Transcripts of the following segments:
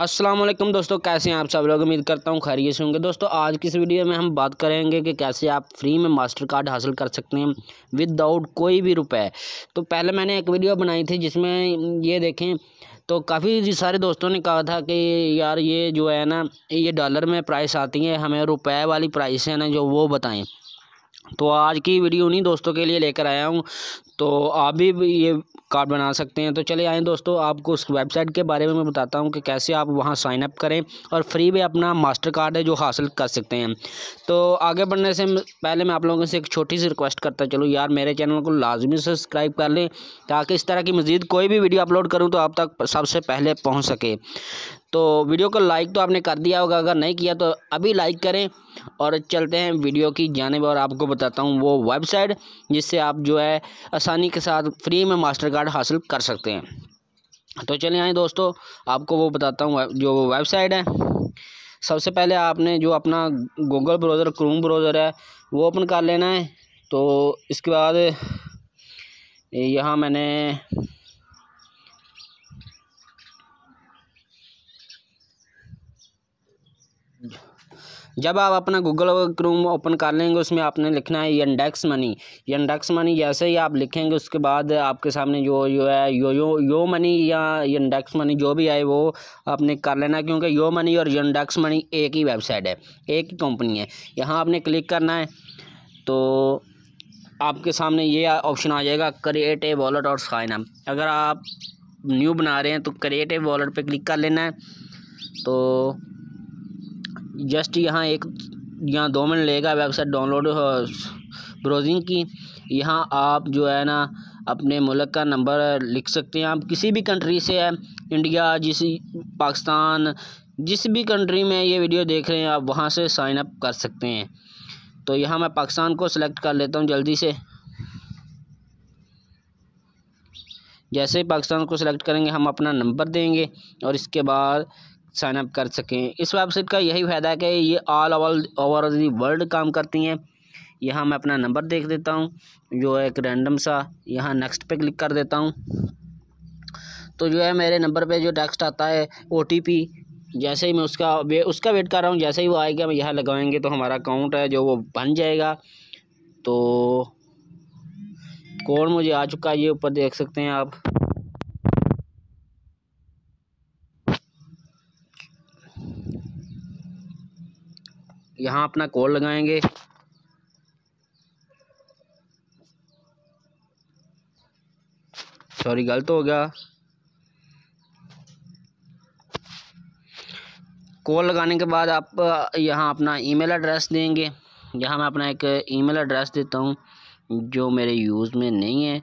अस्सलाम वालेकुम दोस्तों कैसे हैं आप सब लोग उम्मीद करता हूँ खैरियत से होंगे दोस्तों आज की इस वीडियो में हम बात करेंगे कि कैसे आप फ्री में मास्टर कार्ड हासिल कर सकते हैं विदाउट कोई भी रुपए तो पहले मैंने एक वीडियो बनाई थी जिसमें ये देखें तो काफ़ी सारे दोस्तों ने कहा था कि यार ये जो है ना ये डॉलर में प्राइस आती है हमें रुपये वाली प्राइस है ना जो वो बताएँ तो आज की वीडियो उन्हीं दोस्तों के लिए लेकर आया हूँ तो आप भी ये कार्ड बना सकते हैं तो चले आएँ दोस्तों आपको उस वेबसाइट के बारे में मैं बताता हूँ कि कैसे आप वहाँ साइनअप करें और फ्री में अपना मास्टर कार्ड है जो हासिल कर सकते हैं तो आगे बढ़ने से पहले मैं आप लोगों से एक छोटी सी रिक्वेस्ट करता चलो यार मेरे चैनल को लाजमी सब्सक्राइब कर लें ताकि इस तरह की मज़ीद कोई भी वीडियो अपलोड करूँ तो आप तक सबसे पहले पहुँच सके तो वीडियो को लाइक तो आपने कर दिया होगा अगर नहीं किया तो अभी लाइक करें और चलते हैं वीडियो की जानब और आपको बताता हूँ वो वेबसाइट जिससे आप जो है आसानी के साथ फ्री में मास्टर कार्ड हासिल कर सकते हैं तो चलिए आए दोस्तों आपको वो बताता हूँ जो वेबसाइट है सबसे पहले आपने जो अपना गूगल ब्राउज़र क्रोम ब्राउज़र है वो ओपन कर लेना है तो इसके बाद यहाँ मैंने जब आप अपना गूगल क्रोम ओपन कर लेंगे उसमें आपने लिखना है इंडेक्स मनी इंडेक्स मनी जैसे ही आप लिखेंगे उसके बाद आपके सामने जो जो है यो यो यो मनी या इंडेक्स मनी जो भी आए वो आपने कर लेना क्योंकि यो मनी और इंडेक्स मनी एक ही वेबसाइट है एक ही कंपनी है यहाँ आपने क्लिक करना है तो आपके सामने ये ऑप्शन आ जाएगा क्रिएट ए वॉलेट और साइन अप अगर आप न्यू बना रहे हैं तो क्रिएट ए वॉलेट पर क्लिक कर लेना है तो जस्ट यहाँ एक यहाँ दो मिनट लेगा वेबसाइट डाउनलोड ब्राउजिंग की यहाँ आप जो है ना अपने मुल्क का नंबर लिख सकते हैं आप किसी भी कंट्री से है इंडिया जिस पाकिस्तान जिस भी कंट्री में ये वीडियो देख रहे हैं आप वहाँ से साइन अप कर सकते हैं तो यहाँ मैं पाकिस्तान को सिलेक्ट कर लेता हूँ जल्दी से जैसे ही पाकिस्तान को सिलेक्ट करेंगे हम अपना नंबर देंगे और इसके बाद साइनअप कर सकें इस वेबसाइट का यही फ़ायदा है कि ये all over over the world काम करती हैं यहाँ मैं अपना नंबर देख देता हूँ जो है एक रैंडम सा यहाँ नेक्स्ट पे क्लिक कर देता हूँ तो जो है मेरे नंबर पे जो टेक्स्ट आता है ओ जैसे ही मैं उसका वे, उसका वेट कर रहा हूँ जैसे ही वो आएगा हम यहाँ लगाएंगे तो हमारा अकाउंट है जो वो बन जाएगा तो कौन मुझे आ चुका है ये ऊपर देख सकते हैं आप यहाँ अपना कॉल लगाएंगे सॉरी गलत हो गया कॉल लगाने के बाद आप यहाँ अपना ईमेल एड्रेस देंगे यहाँ मैं अपना एक ईमेल एड्रेस देता हूँ जो मेरे यूज़ में नहीं है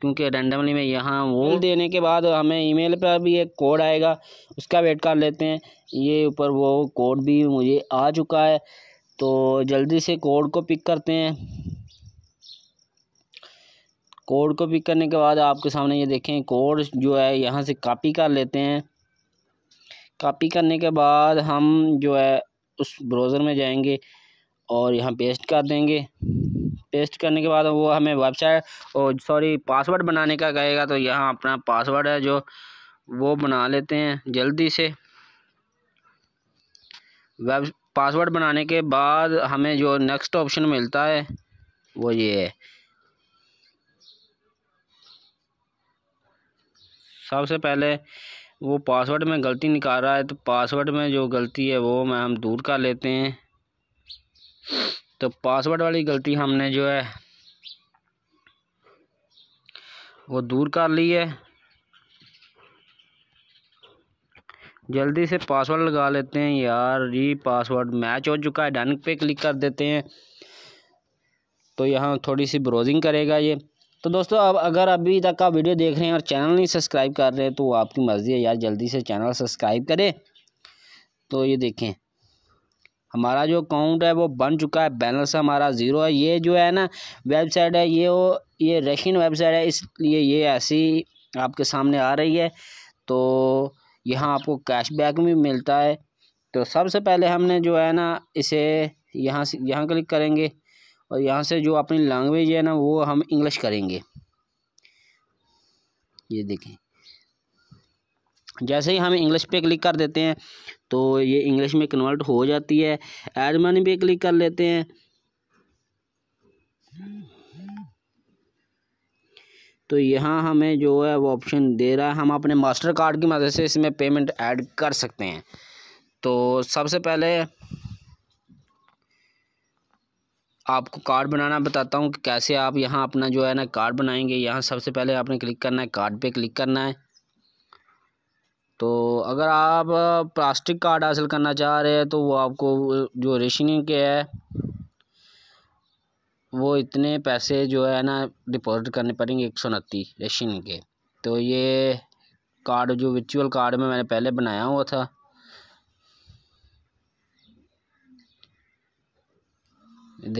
क्योंकि रेंडमली में यहाँ वो हम्म। देने के बाद हमें ईमेल पर भी एक कोड आएगा उसका वेट कर लेते हैं ये ऊपर वो कोड भी मुझे आ चुका है तो जल्दी से कोड को पिक करते हैं कोड को पिक करने के बाद आपके सामने ये देखें कोड जो है यहाँ से कॉपी कर लेते हैं कॉपी करने के बाद हम जो है उस ब्राउज़र में जाएंगे और यहाँ पेस्ट कर देंगे पेस्ट करने के बाद वो हमें वेबसाइट और सॉरी पासवर्ड बनाने का कहेगा तो यहाँ अपना पासवर्ड है जो वो बना लेते हैं जल्दी से वेब पासवर्ड बनाने के बाद हमें जो नेक्स्ट ऑप्शन मिलता है वो ये है सबसे पहले वो पासवर्ड में गलती निकाल रहा है तो पासवर्ड में जो गलती है वो मैं हम दूर कर लेते हैं तो पासवर्ड वाली गलती हमने जो है वो दूर कर ली है जल्दी से पासवर्ड लगा लेते हैं यार ये पासवर्ड मैच हो चुका है डन पे क्लिक कर देते हैं तो यहाँ थोड़ी सी ब्राउजिंग करेगा ये तो दोस्तों अब अगर अभी तक आप वीडियो देख रहे हैं और चैनल नहीं सब्सक्राइब कर रहे हैं तो आपकी मर्ज़ी है यार जल्दी से चैनल सब्सक्राइब करें तो ये देखें हमारा जो अकाउंट है वो बन चुका है बैलेंस हमारा ज़ीरो है ये जो है ना वेबसाइट है ये वो ये रशियन वेबसाइट है इसलिए ये ऐसी आपके सामने आ रही है तो यहाँ आपको कैशबैक भी मिलता है तो सबसे पहले हमने जो है ना इसे यहाँ से यहाँ क्लिक करेंगे और यहाँ से जो अपनी लैंग्वेज है ना वो हम इंग्लिश करेंगे ये देखें जैसे ही हम इंग्लिश पे क्लिक कर देते हैं तो ये इंग्लिश में कन्वर्ट हो जाती है एड मनी पे क्लिक कर लेते हैं तो यहाँ हमें जो है वो ऑप्शन दे रहा है हम अपने मास्टर कार्ड की मदद से इसमें पेमेंट ऐड कर सकते हैं तो सबसे पहले आपको कार्ड बनाना बताता हूँ कि कैसे आप यहाँ अपना जो है ना कार्ड बनाएंगे यहाँ सबसे पहले आपने क्लिक करना है कार्ड पे क्लिक करना है तो अगर आप प्लास्टिक कार्ड हासिल करना चाह रहे हैं तो वो आपको जो रेशनिंग के है वो इतने पैसे जो है ना डिपॉजिट करने पड़ेंगे एक सौ उनतीस रेशन के तो ये कार्ड जो वर्चुअल कार्ड में मैंने पहले बनाया हुआ था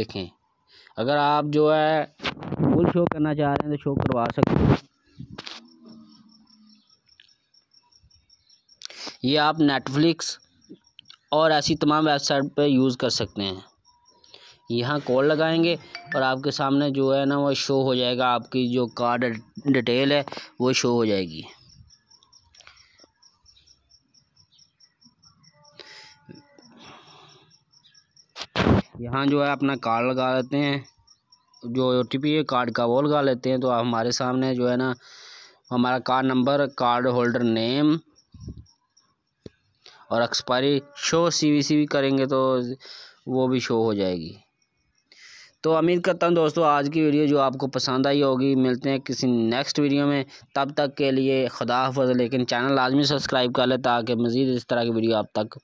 देखें अगर आप जो है फुल शो करना चाह रहे हैं तो शो करवा सकते हैं ये आप नेटफ्लिक्स और ऐसी तमाम वेबसाइट पर यूज़ कर सकते हैं यहाँ कॉल लगाएंगे और आपके सामने जो है ना वो शो हो जाएगा आपकी जो कार्ड डिटेल है वो शो हो जाएगी यहाँ जो है अपना कार्ड लगा लेते हैं जो ओ टी पी है कार्ड का वो लगा लेते हैं तो हमारे सामने जो है ना हमारा card number card holder name और expiry show C V C भी करेंगे तो वो भी शो हो जाएगी तो उम्मीद करता हूँ दोस्तों आज की वीडियो जो आपको पसंद आई होगी मिलते हैं किसी नेक्स्ट वीडियो में तब तक के लिए खुदा हाफ लेकिन चैनल लाजमी सब्सक्राइब कर लें ताकि मज़ीद इस तरह की वीडियो आप तक